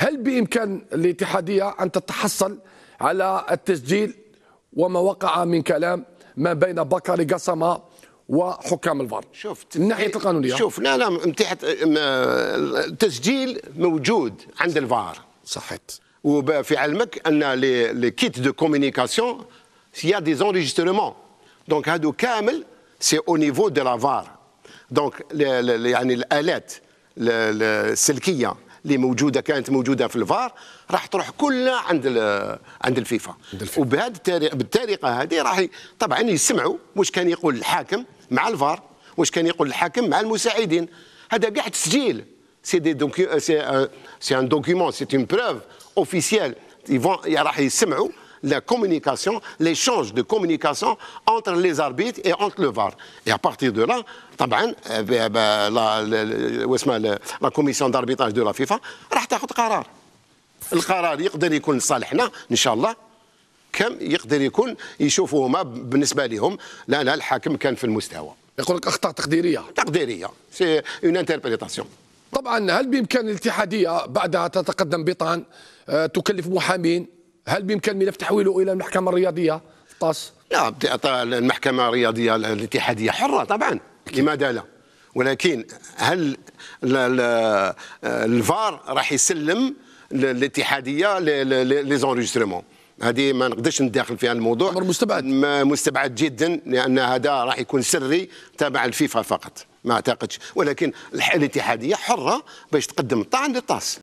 هل بإمكان الاتحادية أن تتحصل على التسجيل وما وقع من كلام ما بين بكر قسما وحكام الفار شوف من ناحيه القانونيه شوف لا لا متحت التسجيل موجود عند الفار صحيت وفي علمك ان لي كيت دو كومونيكاسيون سي دي زونجسترمون دونك هادو كامل سي او نيفو دو لافار دونك يعني الالات السلكيه اللي موجوده كانت موجوده في الفار راح تروح كلها عند عند الفيفا, الفيفا. وبهذه بالطريقه هذه راح طبعا يسمعوا واش كان يقول الحاكم مع الفار واش كان يقول الحاكم مع المساعدين هذا كاع تسجيل سي دي دوكي سي ان دوكيومون سي اون بروف اوفيسيال راح يسمعوا la communication, l'échange de communication entre les arbitres et entre le VAR. Et à partir de là, طبعا واسمها لا كوميسيون داربيتاج دو لا فيفا راح تاخذ قرار القرار يقدر يكون لصالحنا ان شاء الله كم يقدر يكون يشوفوا هما بالنسبه لهم لا لا الحاكم كان في المستوى يقول لك اخطاء تقديريه تقديريه سي اون انتربريتاسيون طبعا هل بامكان الاتحاديه بعدها تتقدم بطعن آه، تكلف محامين هل بإمكان ملف تحويله إلى المحكمة الرياضية طاس؟ لا نعم، المحكمة الرياضية الاتحادية حرة طبعا لماذا لا؟ ولكن هل الفار راح يسلم الاتحاديه لي زونجستريمون هذه ما نقدرش نداخل فيها الموضوع امر مستبعد مستبعد جدا لان هذا راح يكون سري تابع الفيفا فقط ما اعتقدش ولكن الاتحاديه حره باش تقدم الطعن للطاس